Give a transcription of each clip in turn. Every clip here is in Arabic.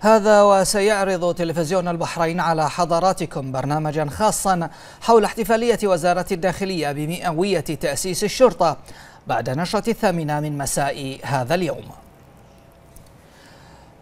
هذا وسيعرض تلفزيون البحرين على حضراتكم برنامجا خاصا حول احتفالية وزارة الداخلية بمئوية تأسيس الشرطة بعد نشرة الثامنة من مساء هذا اليوم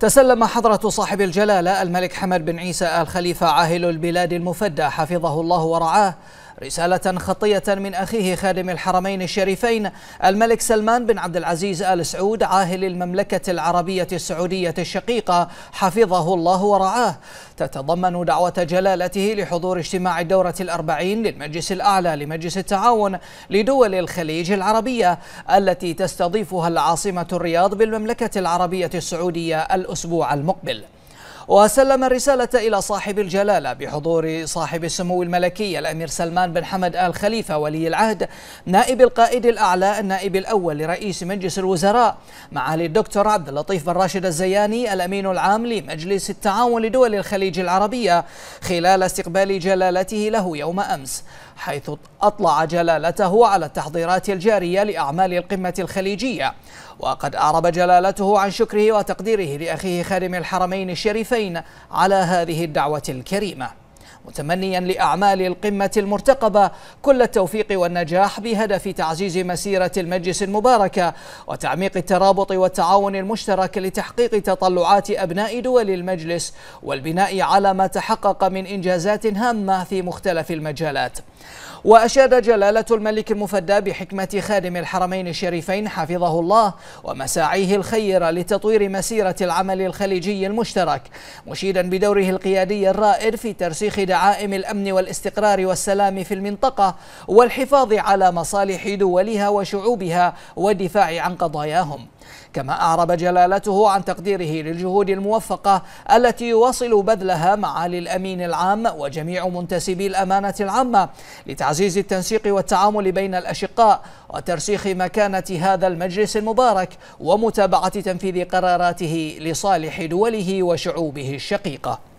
تسلم حضرة صاحب الجلالة الملك حمد بن عيسى آل خليفة عاهل البلاد المفدى حفظه الله ورعاه رسالة خطية من أخيه خادم الحرمين الشريفين الملك سلمان بن عبد العزيز آل سعود عاهل المملكة العربية السعودية الشقيقة حفظه الله ورعاه تتضمن دعوة جلالته لحضور اجتماع الدورة الأربعين للمجلس الأعلى لمجلس التعاون لدول الخليج العربية التي تستضيفها العاصمة الرياض بالمملكة العربية السعودية الأسبوع المقبل وسلم الرسالة إلى صاحب الجلالة بحضور صاحب السمو الملكي الأمير سلمان بن حمد آل خليفة ولي العهد نائب القائد الأعلى النائب الأول لرئيس مجلس الوزراء معالي الدكتور عبد اللطيف بن راشد الزياني الأمين العام لمجلس التعاون لدول الخليج العربية خلال استقبال جلالته له يوم أمس حيث أطلع جلالته على التحضيرات الجارية لأعمال القمة الخليجية وقد أعرب جلالته عن شكره وتقديره لأخيه خادم الحرمين الشريفين الطرفين على هذه الدعوة الكريمة متمنيا لأعمال القمة المرتقبة كل التوفيق والنجاح بهدف تعزيز مسيرة المجلس المباركة وتعميق الترابط والتعاون المشترك لتحقيق تطلعات أبناء دول المجلس والبناء على ما تحقق من إنجازات هامة في مختلف المجالات وأشاد جلالة الملك المفدى بحكمة خادم الحرمين الشريفين حفظه الله ومساعيه الخيرة لتطوير مسيرة العمل الخليجي المشترك مشيدا بدوره القيادي الرائد في ترسيخ دعائم الأمن والاستقرار والسلام في المنطقة والحفاظ على مصالح دولها وشعوبها والدفاع عن قضاياهم كما أعرب جلالته عن تقديره للجهود الموفقة التي يواصل بذلها معالي الأمين العام وجميع منتسبي الأمانة العامة لتعزيز التنسيق والتعامل بين الأشقاء وترسيخ مكانة هذا المجلس المبارك ومتابعة تنفيذ قراراته لصالح دوله وشعوبه الشقيقة